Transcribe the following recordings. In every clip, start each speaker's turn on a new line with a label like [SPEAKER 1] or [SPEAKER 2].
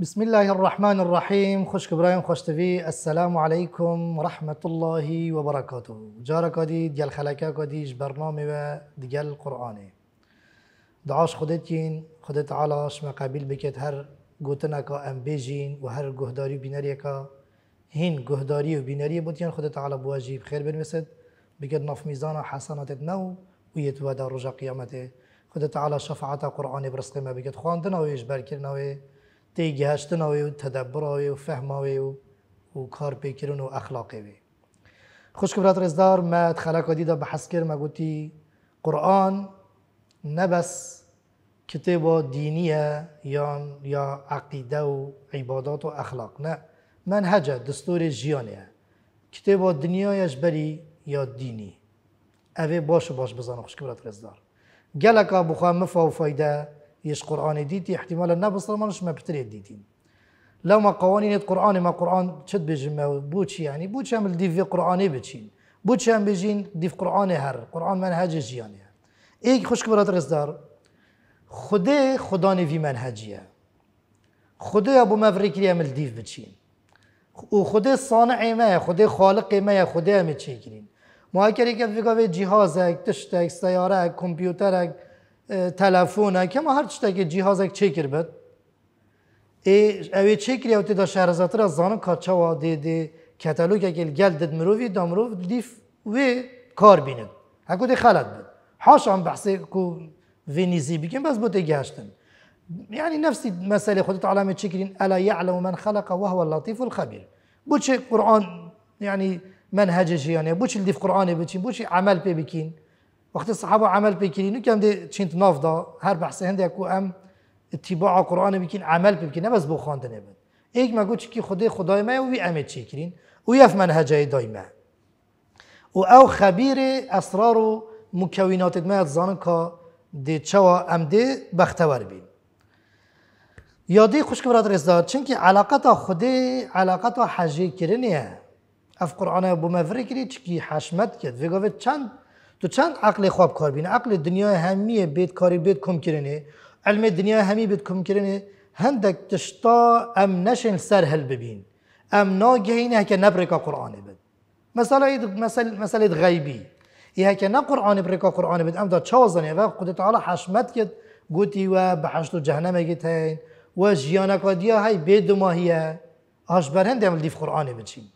[SPEAKER 1] بسم الله الرحمن الرحيم خشك كبرايم خوش تفي السلام عليكم ورحمة الله وبركاته جارك دي ديال خلاكا ديج برنامج ديال القرآن دعاش خدتين خدت على شما قبيل بكت هر قوتنك ام بيجين و هر قهداري بناريك هين قهداري بناري بوتين خدت على بواجيب خير بالمسد بكت نف ميزان و ويتوادا رجا قيامته خدت على شفعة قرآن برسقما بكت خواندنا ويجبر كرنا ويجبر تی گهشتن او و تدبر او و فهم او و کار پیکرن و اخلاق خوش کبرات رزدار ما خلق دیده بحث کرد ما گوتی قرآن نبس بس کتاب دینیه یا یا عقیده و عبادات و اخلاق نه من منهج دستور جیانه کتاب دنیایش بری یا دینی اوه باش و باش بزن خوش رزدار گلکا بخواه مفا و فایده یش قرآن دیتی احتمالا نه بسر منش ما بتری لو ما قوانین قرآن ما قرآن چت بجمع بوچی یعنی یعنی؟ بوچی هم دیف قرآنی بچین بوچی هم بجین دیف قرآن هر قرآن منهج جیانه هر ایک خوشک برات رزدار خود خدا نوی منهجیه خدا ابو مفرکری هم دیف بچین او صانع ما خود خالق ما خود هم چی ما که فکر جهاز یک تشت یک سیاره یک تلفون که ما هر چی تاگه جیهاز یک چکر بد ای اوی چیکری یوتی دا شهرزاد را زانو کاچا و دی دی کتالوگ اگل گل دد دیف کار بینه اگو دی خلط بد حاش بحثی کو وی نیزی بس بوده گشتن یعنی نفسی مسئله خودت علامه چکرین الا من خلق و هو اللطیف الخبیر بوچه قرآن یعنی منهج جیانه بوش دیف قرآن بچین بوش عمل پی بکین وقت صحابه عمل بکنین نو دی چند ناف دا هر بحث هند کو ام اتباع قرآن بکن عمل بکن نه بو بخواندن بد ایک مگو چی که خدای خدای ما وی امه چی کرین و یف منهجه دایمه و او خبیر اسرار و مکوینات ما زانن کا دی چوا ام دی بختور بین یادی خوش که برادر ازدار چون که علاقت خودی علاقت حجی کرنیه اف قرآن بو مفری کری چکی حشمت کرد وگاوه چند تو چند عقل خواب کار بینه عقل دنیا همیه بیت کاری بیت کم کرنه علم دنیا همی بیت کم کرنه هندک تشتا ام نشن سر هل ببین ام ناجهين هكا نبرکا قرآن بد مثلا اید مثلا اید غیبی ای هكا نا قرآن برك قرآن بد ام دا تشازن و قد تعالى حشمت کد قوتي و بحشت جهنم جيت هين و جيانك وديا های بيد ما هي هاش برهن دي لیف قرآن بچین شي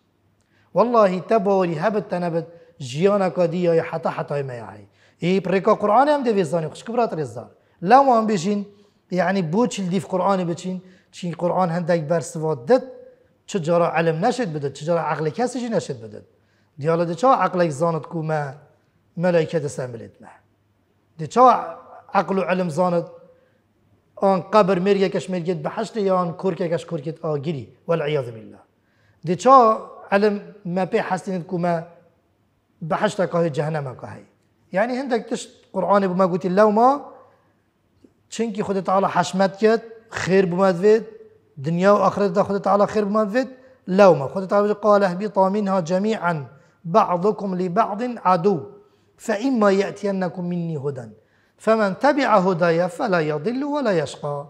[SPEAKER 1] والله تبوري هبت تنبت جیانا کا دی یا حتا حتا ما یعی ای پرکا قرآن هم دوی زانی خوش کبرات رزدار لو هم بشین يعني بوش اللي في قرآن بتشين شين قرآن هندك برس وادد تجارة علم نشد بدد تجارة عقل كاسجي نشد بدد ديالا دي شو عقلك زانت كو ما ملائكة تساملت ما دي شو عقل علم زانت آن قبر مريا كش مريا بحشت یا آن كوركا کش كوركت آگیری والعياذ بالله دي شو علم ما بي حسنت كو بحشتا قاهي جهنم قاهي يعني عندك تش قرآن بما قلت الله ما چنكي خود تعالى حشمت كت خير بما دويت دنيا وآخرت خود تعالى خير بما لو لوما خود تعالى قال اهبطا منها جميعا بعضكم لبعض عدو فإما يأتينكم مني هدى فمن تبع هدايا فلا يضل ولا يشقى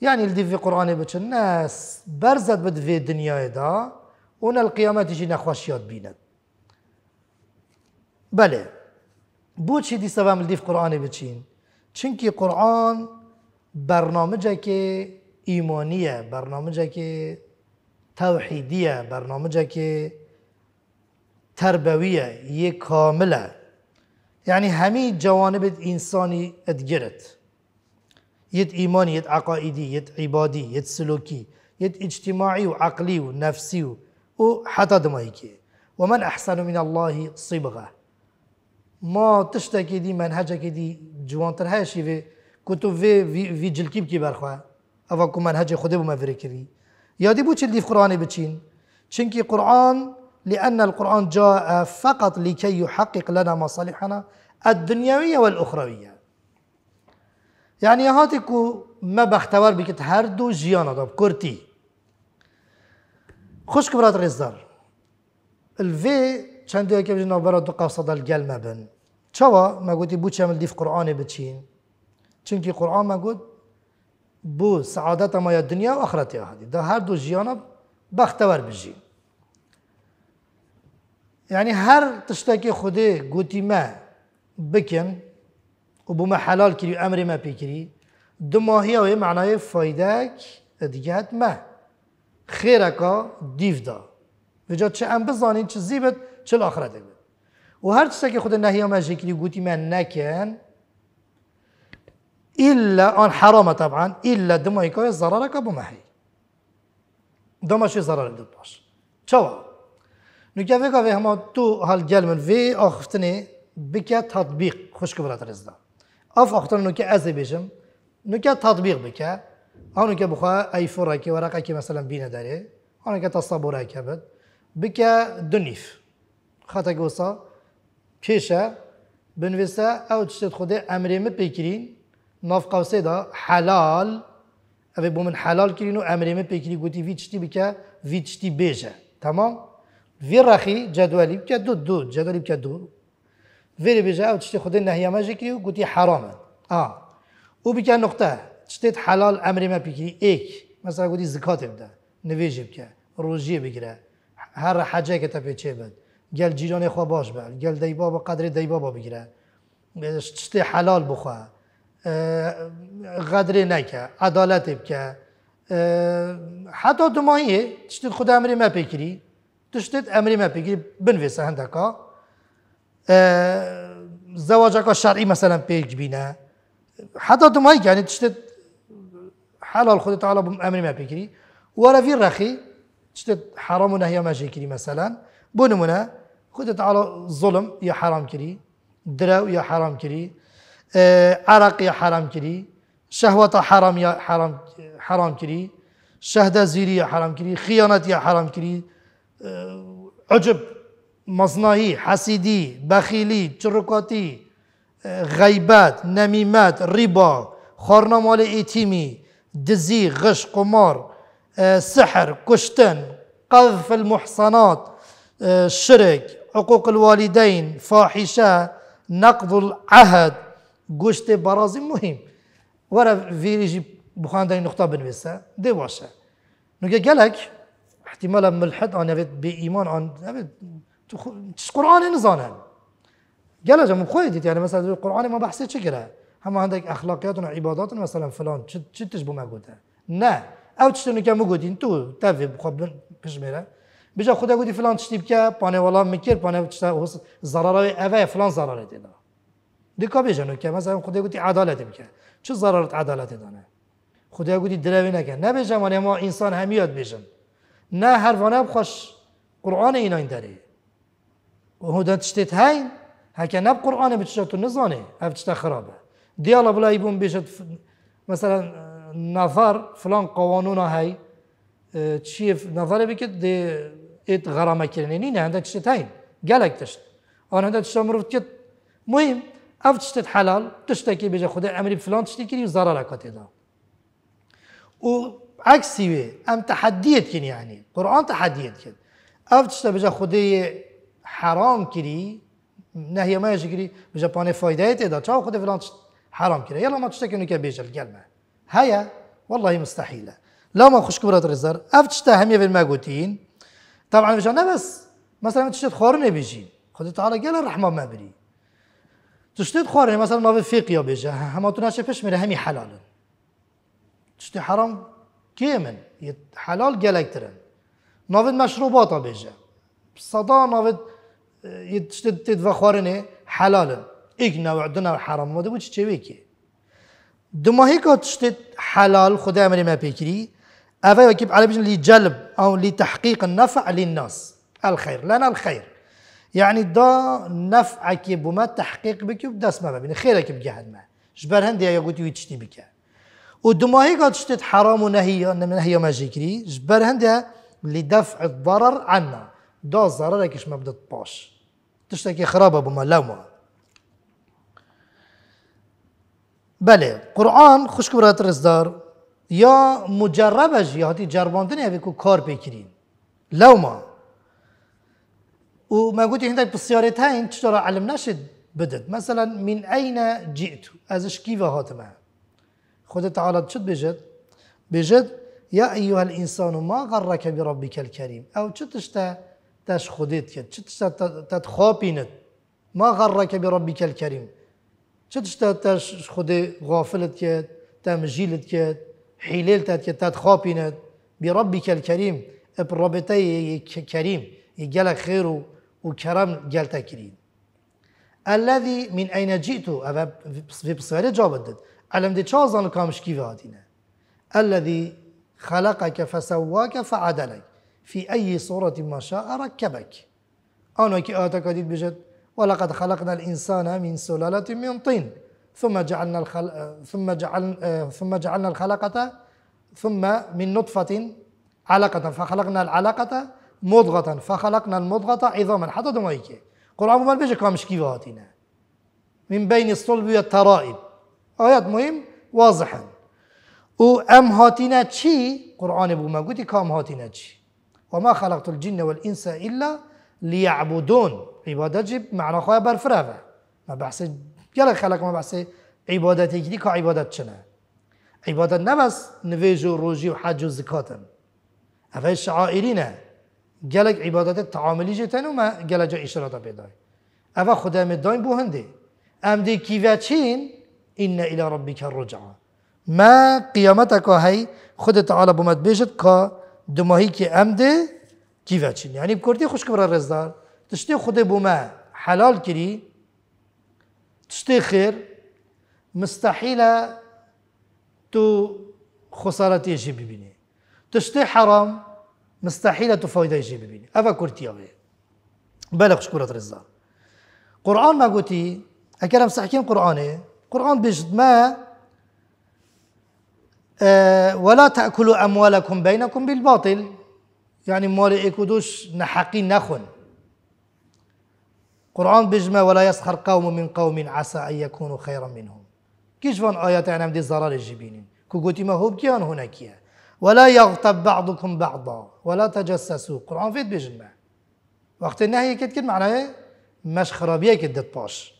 [SPEAKER 1] يعني اللي في قرآن بيتش الناس برزت بدفيد دنيا الدنيا ونا القيامة تجينا خوشيات بينت بله بو دیسا دیسته قرآن بچین چونکی قرآن برنامه که ایمانیه برنامه که توحیدیه برنامه که تربویه یه کامله یعنی همه جوانب انسانی ادگرت یت ایمانی یت عقایدی یت عبادی یت سلوکی یت اجتماعی و عقلی و نفسی و, حتی دمایی که من احسن من الله صبغه ما تشتكي تشتکی دی منهجکی دی جوانتر هشی وی کتو وی وی جلکی بکی برخواه اوه کو منهج خود بو مفری کری یادی بو چلی قرآن بچین چونکی قرآن لأن القرآن جاء فقط لكي يحقق لنا مصالحنا الدنيوية والأخروية يعني هاتكو ما بختور بكت هردو جيانا داب كرتي خوش كبرات رزدار الفي دقیقه بژن بەرە دو چه گەلمە بن چاوە مەگوتی بچێمە دیف قرآن بچین چون چونکی قورآمە گوت ما یا دنیا و ئەخرەتی هر هر دو ژیانە بختور بژین یعنی هەر خودی گویی ما بکن و بوومە حەلال امر ئەمرێمە پێکری دو ماهی ئەوێ معناای فیدەك دیگەهت خیرکا دیف دا. بجا چه ام بزانین چه زیبت چه آخرت دەبێت و هر که خود نهی چسەکە خودە گوتی من نکن إلا أن حرام طبعا إلا دمو يكوي که بمحي دمو شي ضرر چوا شوا وی که همه تو حال گل من وی أخفتني بکه تطبیق خوش برات رزدا أف أختنا بیشم أزي تطبیق بکه آنو که بخواه نكا بخوا أي فرقي که مثلا بینه داره آنو که أو نكا که بد بکه دنيف خطا گوسا پیشه بنویسه او تشتت خود امری می پیکرین ناف قوسه دا حلال او بو من حلال کرین و امری می پیکری گوتی وی چتی بکه وی تمام وی رخی جدولی بکه دو دو جدولی بکه دو وی بیشه او تشتی خود نهیمه جکری و گوتی حرامه آه او بکه نقطه تشتت حلال امری می پیکری ایک مثلا گوتی زکات بده نویجه بکه روزیه بگیره هر حجه که تا پیچه بده گل جیران خواه باش بر گل دیبا با قدر دیبا با بگیره چست حلال بخواه قدر نکه عدالت بکه حتی دو ماهیه خود امری ما پکری تشتت امری ما پکری بنویسه هندکا زواجکا شرعی مثلا پیج بینه حتی دو ماهی یعنی تشتت حلال خود تعالی امری ما پکری و رفی رخی تشتت حرام و نهی ما مثلا خودت على ظلم يا حرام كري دراو يا حرام آه عرق يا حرام كري شهوة حرام يا حرام حرام كري شهدة زيري يا حرام كري خيانة يا حرام آه عجب حسيدي بخيلي بخیلی آه غيبات نميمات ربا مال ایتیمی دزي غش قمار آه، سحر كشتن قذف المحصنات آه، شرك حقوق الوالدين فاحشه نقض العهد گوشت براز مهم ورا ویریجی بخاندن نقطه بنویسه دي واشا نگه گلک احتمالا ملحد انا بيت بإيمان ایمان آن قرآن نزانن گله جمع مثلا القرآن ما بحثه شكرا گره عندك أخلاقيات وعبادات مثلا فلان چه تش بو مگوده نه او چشتونو که مگودین تو تافي بخواب پیش بجا خدا گویی فلان تشتی بکه پانه ولام میکر پانه چیزا ضررای اوه فلان ضرره دینا دیکا بیجنو که مثلا خدا گویی عدالت میکه چه زرارت عدالت دانه خدا گویی دروی نکه نه بجم ما انسان همیاد بیجن نه هر وانه خوش قرآن اینا این داره هدا تشتی هاین هک نب قرآن بچه تو نزانه اف چیزا خرابه دیالا بلای بون بیشت مثلا نظر فلان قوانون های چیه نظر بکت ات غرامه کرنینی نه هندک شتاین گلک تشت آن هندک تشت مروف کت مهم اف تشتت حلال تشت که بجا خود امری فلان تشتی کری و زرار دا و عکسی وی ام تحديت كيني يعني قرآن تحديت كين اف تشت بجا خود حرام کری نهي ما یجی کری بجا باني فایده ایت دا چاو خود فلان تشت حرام کری يلا ما تشت کنو که بجا گلمه هيا والله مستحيلة لا ما خوش کبرات رزار افتشتا همية همیه ما طبعا مش انا بس مثلا تشتيت خورني بيجي خد تعالى قال الرحمه ما بري تشتيت خورني مثلا ما بفيقيا بيجا هما تناشي فيش من همي حلال تشتي حرام كيمن حلال قالك ما نافد مشروبات بيجا صدا نافد اه، يتشتت تدفع خورني حلال نوع وعدنا حرام ما دوتش تشويكي دما هيك تشتت حلال خدامري ما بيكري أفا يكيب على بيجن لي جلب أو لتحقيق النفع للناس الخير لنا الخير يعني دا نفع كي بما تحقيق بك يبدأ اسمه بين خيرك بجهد ما جبر هندي يا قلت يتشتي بك ودما هي قد شتت حرام ونهي ان هي ما جيكري جبر هندي لدفع الضرر عنا دا ضررك كيش ما بدت باش تشتكي خرابه بما لومه بله قرآن خوشكبرات رزدار یا مجربه جی هاتی جرباندن اوی کو کار بکرین لو ما و ما قلت عندك بالسيارتين تشترى علم نشد بدد مثلا من أين جئتو أزش كيف هاتما خد تعالى تشد بجد بجد يا أيها الإنسان ما غرك بربك الكريم أو تشتشتا تاش خديت كد تشتشتا تتخابينت ما غرك بربك الكريم تشتشتا تاش خدي غافلت كد تمجيلت كد حیلێلتات کە تات خواپینێت بیڕبی کەلکەریم ئەپ ڕۆبێتەی کەریم گەلە خێر و الذي من أين جئت أبا في بصيرة جابدت ألم دي چازان كامش كيف فاتينا الذي خلقك فسواك فعدلك في أي صورة ما شاء ركبك أنا كي آتك ديت بجد ولقد خلقنا الإنسان من سلالة من طين ثم جعلنا الخل... ثم جعل... ثم جعلنا الخلقة ثم من نطفة علقة فخلقنا العلقة مضغة فخلقنا المضغة عظاما حتى دمائكي قرآن مبال بيجي كامش كيفاتنا من بين الصلب والترائب آيات مهم واضحا و ام هاتينا چی قرآن بوما قلت کام هاتنا چی وما خلقت الجن والانس الا ليعبدون عبادة جب معنى خواه برفرافه ما بحث گل خلق ما بحث عبادت یکی که عبادت چنه عبادت نه بس نویج و روژی و حج و زکاتن اول شعائری نه گلگ عبادت تعاملی جتن و ما گل جا اشراطا بدای اول خدا مدائن بوهنده ام دی کی وچین این الی ربک رجعا ما قیامت که های خود تعالی بومد بیشت که دو ماهی که ام دی کی وچین یعنی بکردی خوشکبر رزدار تشتی خود بومه حلال کری تشتي خير مستحيلة تو خسارة يجي بيني تشتي حرام مستحيلة تو فايدة يجي بيني أفا كورتي أبي بلغ شكورة رزا قرآن ما قلتي أكرم سحكين قرآني قرآن بيجد ما أه ولا تأكلوا أموالكم بينكم بالباطل يعني مالي إيكودوش نحقين نخن قرآن بجمع ولا يسخر قوم من قوم عسى أن يكونوا خيرا منهم كيش فان آيات أنا بدي الزرار الجبينين كو قلت ما هو بكيان هناك ولا يغتب بعضكم بعضا ولا تجسسوا قرآن فيت بجمع وقت النهي كت كت معناه مش خرابية كدت باش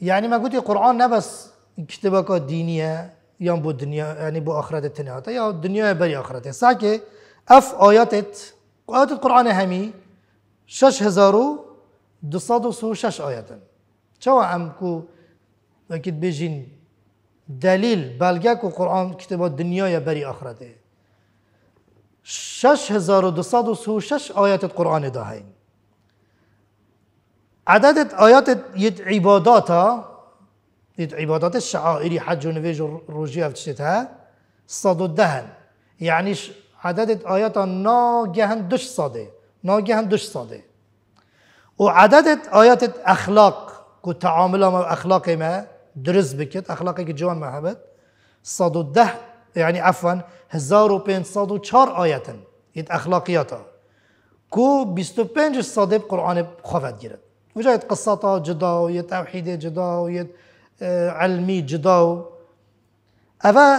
[SPEAKER 1] يعني ما قلت القرآن نبس كتبك دينية يوم بو الدنيا يعني بو آخرة التنهات يا الدنيا بري آخرة ساكي أف آياتت آيات القرآن همي شش 6236 آیتن چوا امکو وکیت بیجین دلیل بلگه که قرآن کتاب دنیای بری آخرته شش آیت قرآن دا هین عدد آیات یت عبادات ها یت عبادات شعائری حج و نویج و روجی شده ها صد و دهن یعنی عدد آیات ها ناگهن دوش صده ناگهان دوش ساده او عدد آیات اخلاق کو تعامل ما اخلاق ما درست بکت اخلاقی که جوان محبت صد و ده یعنی عفوا هزار و پین صد و چار آیتن ایت اخلاقیاتا کو بیست و پینج صده قرآن خوفت گیرد وجا ایت قصاتا جدا و یه توحید جدا و یه علمی جدا و اوه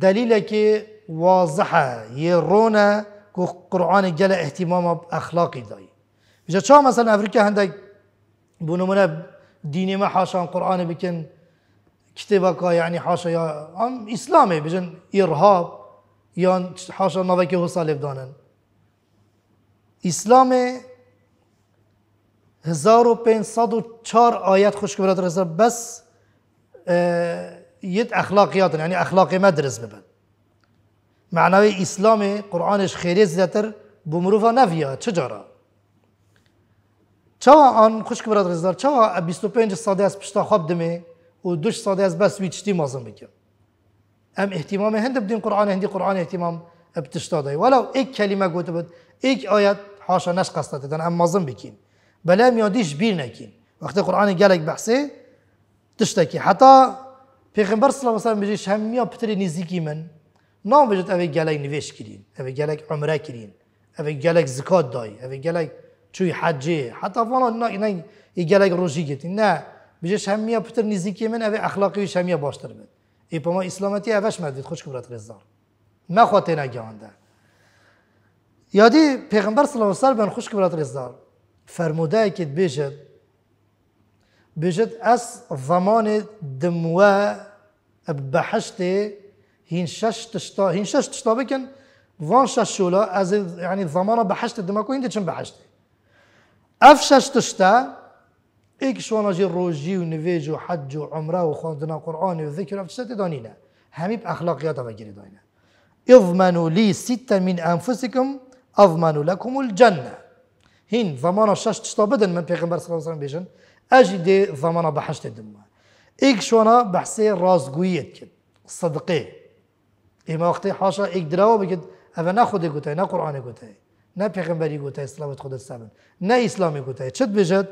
[SPEAKER 1] دلیل که واضحه یه رونه کو قرآن گل احتمام اخلاقی دای بجا چا مثلا افریقا هندک بو دینی ما حاشا قرآن بکن کتبا که یعنی حاشا یا اسلامه بجن ارهاب یا حاشا نوکی حسالب دانن اسلام 1504 آیت خوش برادر بس یه اخلاقیات یعنی اخلاقی مدرس ببن معنای اسلام قرآنش خیلی زیادتر بمروفا چه جارا چوا آن خوش که براد غزدار چوا 25 ساده از پشتا خواب دمه و دوش ساده از بس ویچتی مازم بگیم ام اهتمام هند بدین قرآن هندی قرآن اهتمام ابتشتا دای ولو ایک کلمه گوته بود ایک آیت حاشا نش قصد دادن ام مازم بکین بله میادیش بیر نکین وقتی قرآن گلک بحثه تشتکی حتی پیغمبر صلی الله علیه و پتر نزیکی من نام نابجد اوه گلک نویش کرین اوه گلک عمره کرین اوه گلک زکات دای اوه گلک چوی حجه حتی فانا نه نه ای گلک روشی گیتی نه بجش همیه پتر نزیکی من اوه اخلاقیش همیه باشتر بد ای پا ما اسلامتی اوش مدید خوش کبرت رزدار ما خاطر نگیانده یادی پیغمبر صلی اللہ علیه و سلم خوش کبرت رزدار فرموده اکید بیشد بیشد از زمان دموه بحشت هين شاش تشتا هين شاش تشتا بكن فان شاش شولا از يعني الضمارة بحشت الدماكو هين تشم بحشت اف شاش تشتا ايك شوانا جي روجي ونفيج وحج وعمرة وخوندنا قرآن وذكر اف تشتا دانينا همي بأخلاقيات فجري دانينا اضمنوا لي ستة من أنفسكم اضمنوا لكم الجنة هين ضمانة شاش تشتا بدن من بيغمبر صلى الله عليه وسلم بيجن اجي دي ضمانة بحشت الدماء ايك شوانا بحسي راس كد صدقيه امام وقتی حاشا یک دراو بگید اوه نه خود گوته نه قرآن گوته نه پیغمبری گوته اسلامت خود سبن نه اسلام گوته چت بجد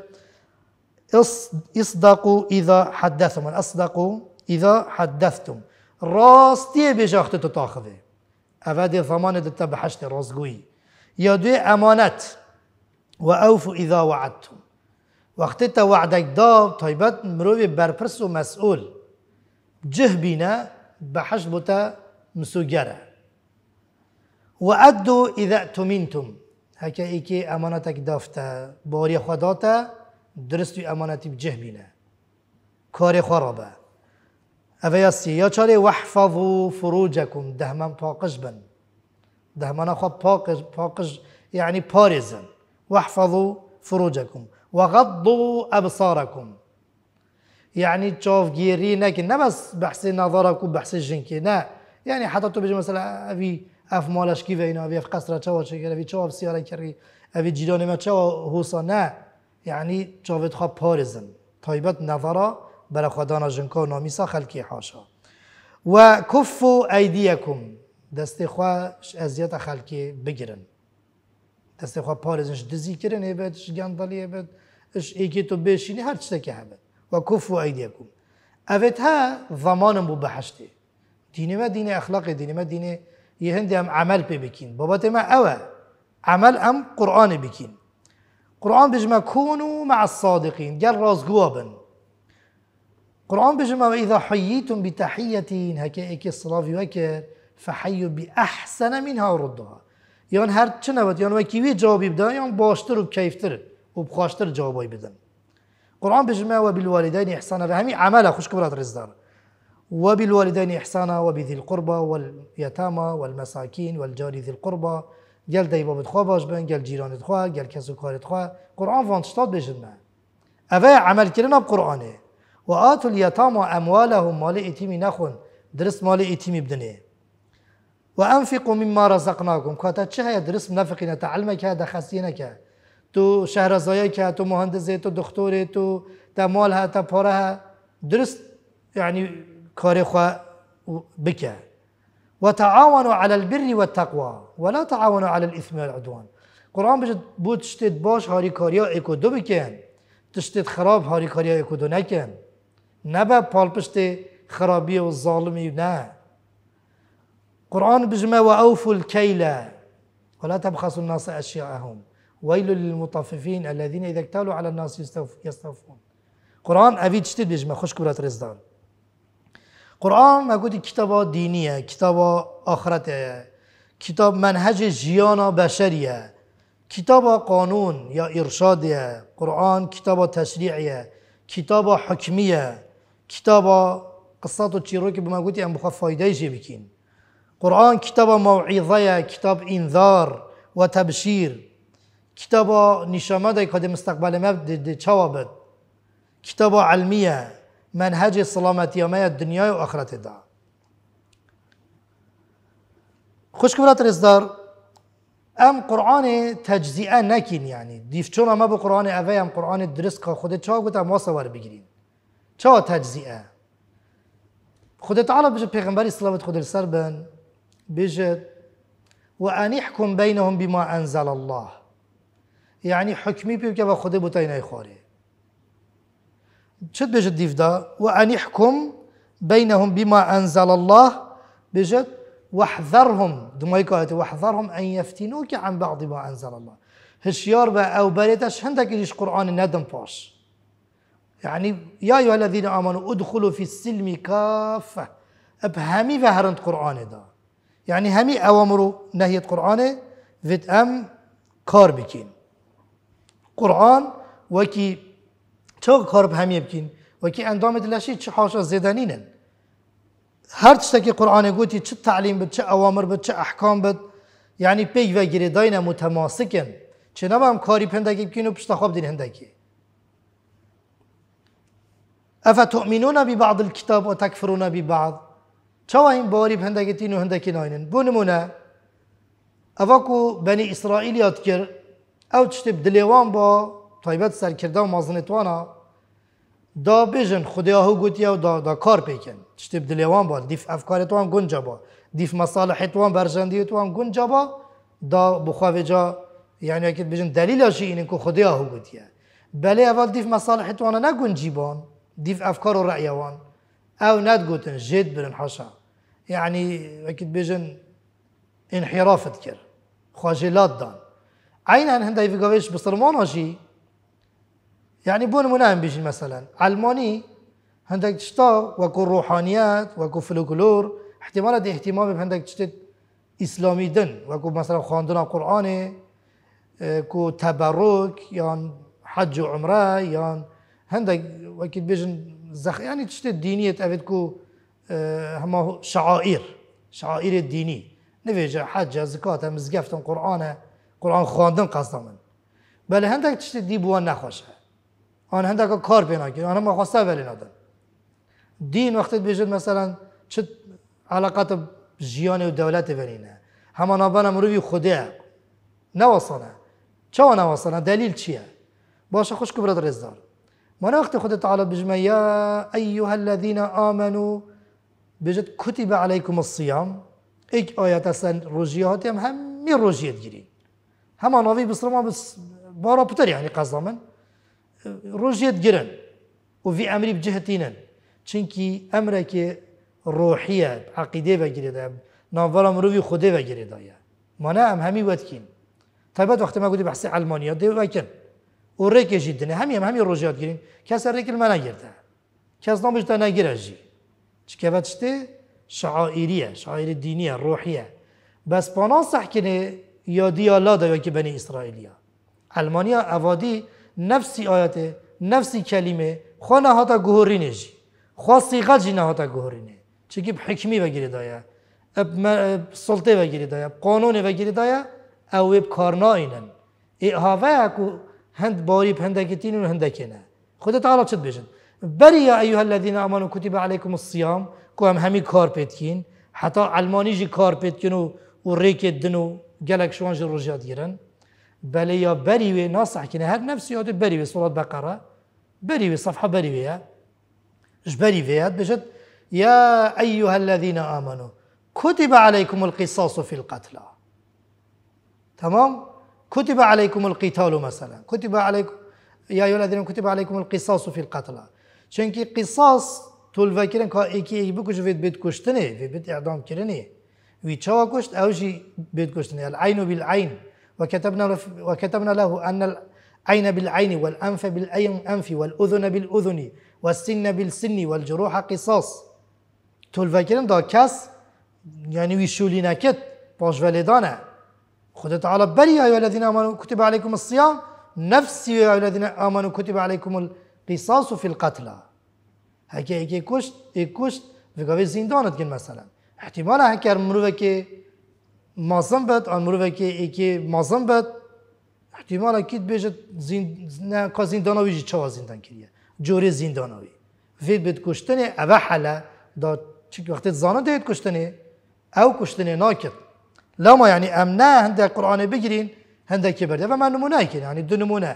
[SPEAKER 1] اصدقوا اذا حدثتم اصدقوا اذا حدثتم راستی بجاخت تو تاخذه اوه دی ضمان دتا بحشت رازگویی یا دوی امانت و اذا وعدتم وقت تا وعدک دا طایبت مروی برپرس و مسئول جه بینه بحشت بوتا مسجرة وأدو إذا أتمنتم هكا إيكي أمانتك دافتا باري خداتا درستي أمانتي بجهبنا كاري كار خرابة أفياسي يا شاري واحفظوا فروجكم دهمان پاقش بن دهمان خواب پاقش, يعني بارزن واحفظوا فروجكم وغضوا أبصاركم يعني تشوف جيرينك لكن بحسي بحث نظرك وبحث جنكي لا يعني حتی تو مثلا اوی اف مالش کیوه اینا اوی اف قصر چوا چه اوی چوا اف سیاره کری اوی جیران ما چوا حوسا نه یعنی يعني چاوید خواب پارزن طایبت نظرا برا خدانا جنکا و نامیسا حاشا و کفو ایدیکم دست خواهش ازیت خلکی بگیرن دست خواه پارزنش دزی کرن هبت اش گندالی هبت اش ایکی تو بشینی هر هبت و کفو ایدیکم اوت بو بحشتي دینی ما دینی اخلاق دینی ما دینی یه هندی هم عمل پی بکین بابت ما اوه عمل هم قرآن بکین قرآن بجما كونوا مع الصادقين قال راس قوابن قرآن بجمع اذا حييتم بتحية هكا إكي الصلاة وكر فحيوا بأحسن منها وردها يون هر چنه بد يعني وكيوي جوابي بدن يعني باشتر وكيفتر وبخاشتر جوابي بدن قرآن بجمع وبالوالدين إحسانا وهمي عمله خوش كبرات رزدار وبالوالدين إحسانا وبذي القربى واليتامى والمساكين والجار ذي القربى جل دایی بابت خواه باش بن گل جيران خواه گل كسو کارت خواه قرآن فانتشتاد بشن من اوه عمل كرنا بقرآن وآتوا اليتامى اموالهم مال إتيمي نخون درست مال إتيمي بدنه وأنفقوا مما رزقناكم كاتا چه درس درست تعلمك هذا خسينك تو شهر که تو مهندسه تو دکتره تو تا مال تا درست کاری بك وتعاونوا على البر والتقوى ولا تعاونوا على الاثم والعدوان قرآن بجد بود تشتد باش هاري كاريا ايكو دو بكين تشتد خراب هاري كاريا ايكو دو نکن نبا بالبشت خرابي والظالمي نا قرآن بجمع وأوفوا الكيل ولا تبخسوا الناس أشياءهم ويل للمطففين الذين إذا اكتالوا على الناس يستوفون قرآن أبي تشتد بجمع خشكورة رزدان قرآن و کتاب دینیه کتاب آخرته کتاب منهج جیان بشریه کتاب قانون یا ارشادیه قرآن کتاب تشریعیه کتاب حکمیه کتاب قصات و چیروکی که به ما ام بخواه فایده بکین قرآن کتاب موعظه کتاب انذار و تبشیر کتاب نشامه ده که مستقبل ما چوابد کتاب علمیه منهج سلامتی salomatiyomaya dunyoyu oxiratida خوشكبرات رزدار ام قرآن تجزیه نکین یعنی دیف چون ما به قرآن اوه هم قرآن درست که خود چا گوت ما سوار بگیرین چا تجزیه خود تعالی بجد پیغمبری صلوات خود سر بن بجد و ان احکم بینهم بما انزل الله یعنی حکمی پیو که با خود بوتای نخوره شد بيجت ديفدا وأن يحكم بينهم بما أنزل الله بيجت واحذرهم دمايكا واحذرهم أن يفتنوك عن بعض ما أنزل الله هشيار بقى أو بريتش هندك يجيش قرآن ندم باش يعني يا أيها الذين آمنوا ادخلوا في السلم كافة ابهامي فهرند قرآن دا يعني همي أوامرو نهية قرآن فيت أم كار بكين قرآن وكي چه کار به همیه بکین و که اندام دلشی چه حاشا زیدنینن هر چیزی که قرآن گوتی چه تعلیم بد چه اوامر بد چه احکام بد یعنی پی و داین متماسکن چه نبا کاری پندگی بکین و پشت خواب دین هندگی اف تؤمنون ببعض الكتاب و تکفرون ببعض چه این باری پندگی تین و هندکی ناینن بونمونه نمونه اواکو بنی اسرائیل یاد کرد او چشتی دلیوان با طایبت سرکرده و مازنتوانا دا بیژن خدا هو گوتیا دا, دا کار بکن تشتب دلیوان با دیف افکار تو هم با دیف مصالح تو هم برجندی تو هم با دا بخوجا جا یعنی اکید بیژن دلیلش ان كو خدا هو گوتیا بله اول دیف مصالح تو نه گنجی بون دیف افکار و وان او ند گوتن جد بن حشا یعنی اكيد بیژن انحرافت کرد خاجلات دان عينا هندا في قويش بصرمانه يعني بون مناهم بيجي مثلا علماني عندك تشتا وكو روحانيات وكو فلوكلور احتمالات اهتمام بهندك تشتت اسلامي دن وكو مثلا خاندنا قرآن كو تبرك يان حج وعمره عمره هندك وكيد بيجن زخ يعني تشتا دينية تافيد كو اه، هما شعائر شعائر الديني نفيجا حج زكاة مزقفتن قرآن قرآن خاندن قصدا من بل هندگ چشت دی بوان نخوشه آن هندک کار پینا کرد آن ما خواسته ولی ندن دین وقتی بیشتر مثلا چه علاقات جیان و دولت ولی نه همان آبان مروی خوده نوصنه چه نوصنه دلیل چیه باشه خوش کبرد رزدار من وقت خود تعالی بجمه یا ایوها الذین آمنوا بجد كتب عليكم الصيام ایک آیت اصلا روجیه هم همه روجیت گیرین همان آوی بسرما بس بارا پتر یعنی قصد من روزیت گرن و ڤ ئەمری بجهتینن چونکی همی وقت کن بەگرێدا ناوەڵە ما خودێ بەگرێدایە مانە ئەم هەمی وەتکین تایبەت وەختمە گوتی بەحسی ئەلمانیا وکن و همی دنێ هەمی ئەم هەمی ڕۆژات نگرده کس نامش دا نگره جی چکه چکەبەت شعائریه شعائریە دینی روحیه روحیه. بەس پانان سەحکنێ یا دیالا که بنی اسرائیلیا. ها اوادی نفسی آیته نفسی کلمه خو نهاتا جی، خو سیغه جی نهاتا گهورینه چکی حکمی وگیری دایا، اب سلطه بگیرید دایا قانون وگیری دایا او اب کارنا اینن ای هاوه اکو هند باری هندکتین و هندکینه خود تعالی چت بیشن بری یا ایوها الذین آمانو کتب علیکم الصیام که هم همی کار پیدکین حتی علمانی جی کار پیدکین و دنو گلک شوان جی گیرن بل يا بريوي ناصح كنا هر نفسي يا بريوي سورة بقرة بريوي صفحة بريوي اش بريوي بجد يا أيها الذين آمنوا كتب عليكم القصاص في القتلى تمام كتب عليكم القتال مثلا كتب عليكم يا أيها الذين كتب عليكم القصاص في القتلى چونکی قصاص تول فاكرين که ایکی ای بکش وید بید کشتنه وید اعدام كرني وي تشاوكوشت کشت اوشی بيت كوشتني العين بالعين وكتبنا, وكتبنا له أن العين بالعين والأنف بالأنف والأذن بالأذن والسن بالسن والجروح قصاص تول فاكرين دا كاس يعني ويشولينا كت باش فاليدانا خد تعالى بري يا أيها الذين آمنوا كتب عليكم الصيام نفسي يا أيها الذين آمنوا كتب عليكم القصاص في القتلى هكا هكا كشت كشت في زندانت كن مثلا احتمال هكا مروفة كي مازن بد آن مروره که ایکی مازن بد احتمالا کیت بیشت زین نه که زندان ویجی چه زندان کریه جوری زندان وی وید بد کشتنه اوه حالا دا چی وقتی زانه دهید کشتنه او کشتنه ناکد لما یعنی ام نه هنده قرآن بگیرین هنده که برده و من نمونه کن یعنی دو نمونه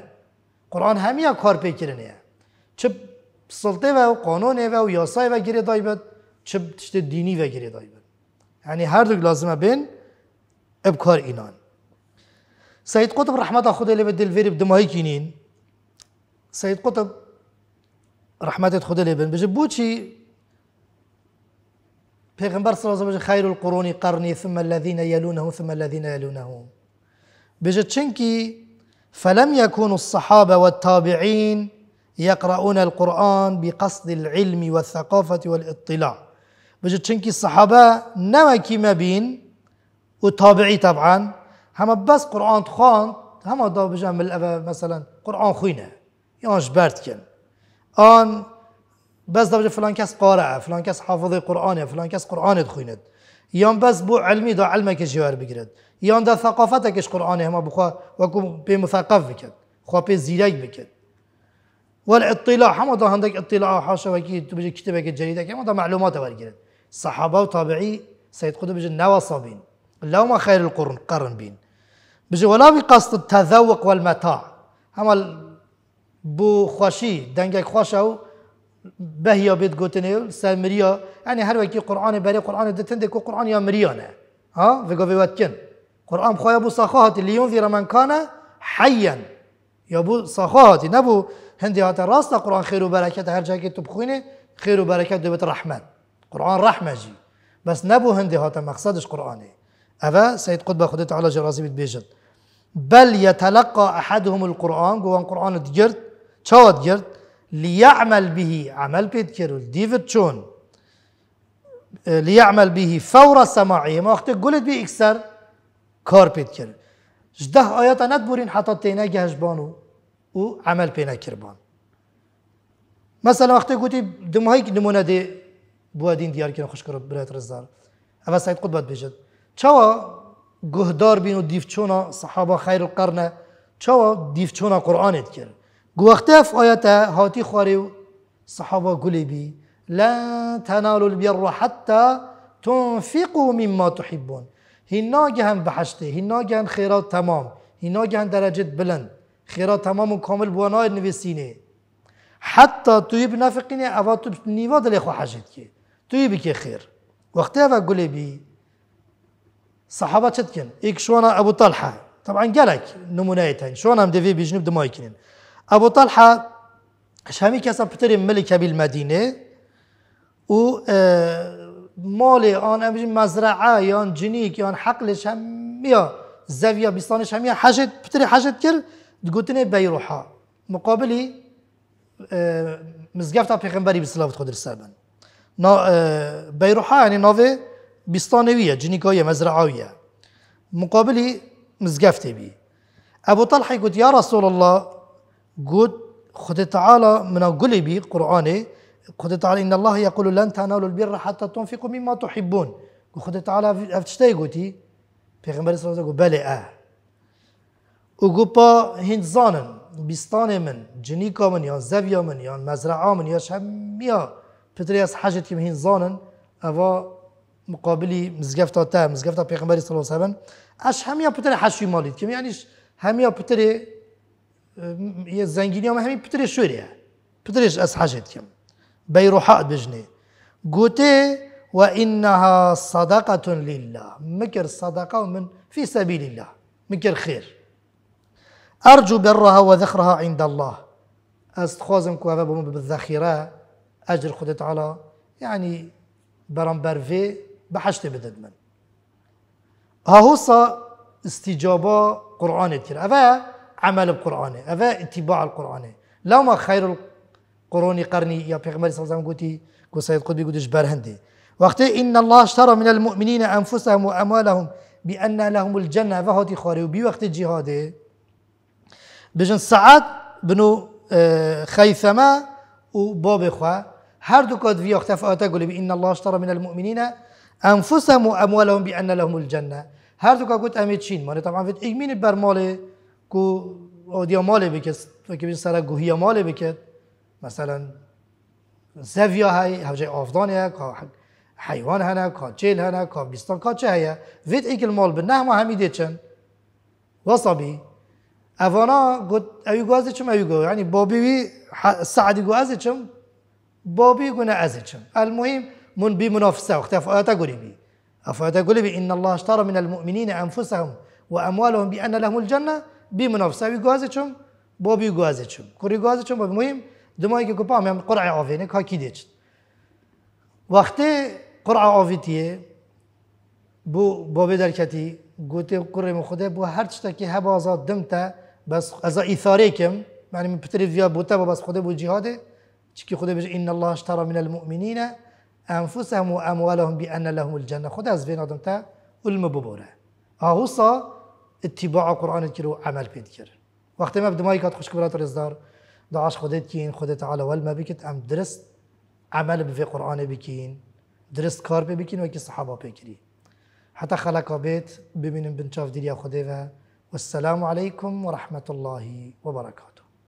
[SPEAKER 1] قرآن همیه کار پیکرنه چه سلطه و قانون و یاسای و گیره دای بد چه دینی و گیره دای بد یعنی هر دو لازمه بین ابكار اینان سید قطب رحمت خدا لی بدل ویری بدمایی کنین سید قطب رحمت خدا لی بن بجه بوچی پیغمبر صلی الله علیه و خیر القرون قرنی ثم الذين يلونه ثم الذين يلونه بجد چنکی فلم يكون الصحابة والتابعين يقرؤون القرآن بقصد العلم والثقافة والاطلاع بجد چنکی الصحابة نما كما بين وتابعي طبعا هما بس قرآن خان هما دا بجم مثلا قرآن خوينه يانش برد كن آن بس دا فلان کس قارعه فلان کس حافظ قرآنه فلان کس قرآن خویند يان بس بو علمی دا علمك که جوار بگیرد يان دا ثقافتك کش قرآن همه بخوا وكو بي مثقف بکد خوا بي زیرک بکد والاطلاع همه دا هندک اطلاع حاشا وکی تو بجه کتبه که جریده که همه دا معلومات ورگیرد صحابه و سيد سید خود نوى نوا ما خير القرن قرن بين بجي ولا بقصد التذوق والمتاع هما بو خوشي دنگك خوشو بهيا بيت قوتني سامريا يعني هر وكي قرآن بري قرآن دتندك قرآن يا مريانا ها في في واتكن قرآن خويا بو اللي ينذر من كان حيا يا بو صخاهت نبو هندي هات راس قرآن خير وبركة هر جاكي تبخينه خير وبركة دوبت رحمن قرآن رحمة جي بس نبو هندي هات مقصدش قرآني أفا سيد قطب خدي تعالى جرازي بيجن بل يتلقى احدهم القرآن گوان قرآن تجرد چاوت تجرد ليعمل به عمل بيت کرد دیوید چون ليعمل به فور سماعی ما وقتی قلت بي اكسر كار پیت کرد جده آیات ندبورین حتی تینه گهشبانو و عمل بينا كربان مثلا وقت قلت دمهيك نمونه دي بوادين ديار کنه خشكر برات رزدار اما قد بات بيجد چوا گهدار بین و دیفچونا صحابه خیر القرن چوا دیفچونا قرآنت کرد گوخته اف آیت هاتی خواری و صحابه گلی بی لن تنالوا البر حتى تنفقوا مما تحبون هینا گهن بحشته هینا گهن خيرات تمام هینا گهن درجت بلند خيرات تمام و کامل نفسيني حتى حتی نافقيني بنافقینه اوا تو نیوا دلی خو حاجت که توی بکی خیر وقتی اوا صحابة شتكن إيك شوانا أبو طلحة طبعا قالك نمونايتين شوانا مدفي بجنب دمايكنين أبو طلحة شامي كسب بتري ملكة بالمدينة و اه، مالي آن أمجي مزرعة يان جنيك يان حقل هم زاوية بستان شامية حاجت بتري حاجت كل تقولتني بيروحا مقابلي اه، في بيغمبري بسلافة خدر السابن اه، بيروحا يعني نوفي بستانوية جنيكوية مزرعوية مقابلي مزقفتي بي أبو طلحة قلت يا رسول الله قلت خد تعالى من قولي بي قرآني خد تعالى إن الله يقول لن تنالوا البر حتى تنفقوا مما تحبون خد تعالى أفتشتي قلتي پیغمبر صلی الله علیه و بله اه او گوپا هند زانن بستان من جنیکا من یا زویا من یا مزرعه من یا شمیا پتری از حاجت که هند زانن اوا مقابلی مزگفتا تا مزگفتا پیغمبری صلی الله عليه وسلم اش همیا پتر حشی مالید که یعنیش همیا پتر اه، یه زنگینی هم همین پتر شوریه پترش از حشد کم بیروحا بجنه گوته و صدقه لله مكر صدقه من في سبيل الله مكر خير ارجو برها وذخرها عند الله استخوزم كوابا بالذخيره اجر خدت على يعني برامبر في بحشت بدد من هاوسا استجابة قرآن تير أفا عمل القرآن أفا اتباع القرآن لو ما خير القرآن قرني يا پیغمبر صلى الله عليه وسلم قلتي قو سيد قطبي قدش برهندي وقت إن الله اشترى من المؤمنين أنفسهم وأموالهم بأن لهم الجنة فهاتي خاري وبي وقت الجهاد بجن سعد بنو اه، خيثما وباب خوا هر دو قد في وقت فأتا قولي بإن الله اشترى من المؤمنين انفسهم واموالهم بان لهم الجنه هر دو گوت امید چین مانه طبعا فت ایمین بر مال کو اودیا مال بکس فکر بین سر گوهی مال بکت مثلا زویا های هوجه آفدان ها حیوان هنه کا چیل هنه کا بیستان کا چه هیا وید ایک المال به نهم همیده چن وصبی اوانا گوت اوی گو ازی چم اوی گو یعنی بابی وی سعدی گو ازی چم بابی گونه ازی چم المهم من بمنافسة وقت أفعاد قلبي أفعاد قلبي إن الله اشترى من المؤمنين أنفسهم وأموالهم بأن لهم الجنة بمنافسة ويقوازتهم با بيقوازتهم كوري قوازتهم بمهم دمایی که کپا میام قرعه آوینه که کی دیچت وقتی قرعه آویتیه بو بابه درکتی گوته قرعه مخوده بو هر چتا که هب آزاد دمتا بس ازا ایثاره کم معنی يعني من پتری ویا بوتا با بس خوده بو جهاده چی که خوده بجه ان الله اشترى من المؤمنین انفسهم و اموالهم بان لهم الجنه خدا از بین ادمتا علم ببره آهوسا اتباع قرآن که رو عمل بيد كر وقت ما بدمایی کات خوش برات رزدار دعاش خودت کین خودت تعالی ما بکت ام درس عمل بفي قرآن بکین درس کار بکین و که صحابه بکری حتى خلق بيت بمن بنشاف دنيا خديفة والسلام عليكم ورحمة الله وبركاته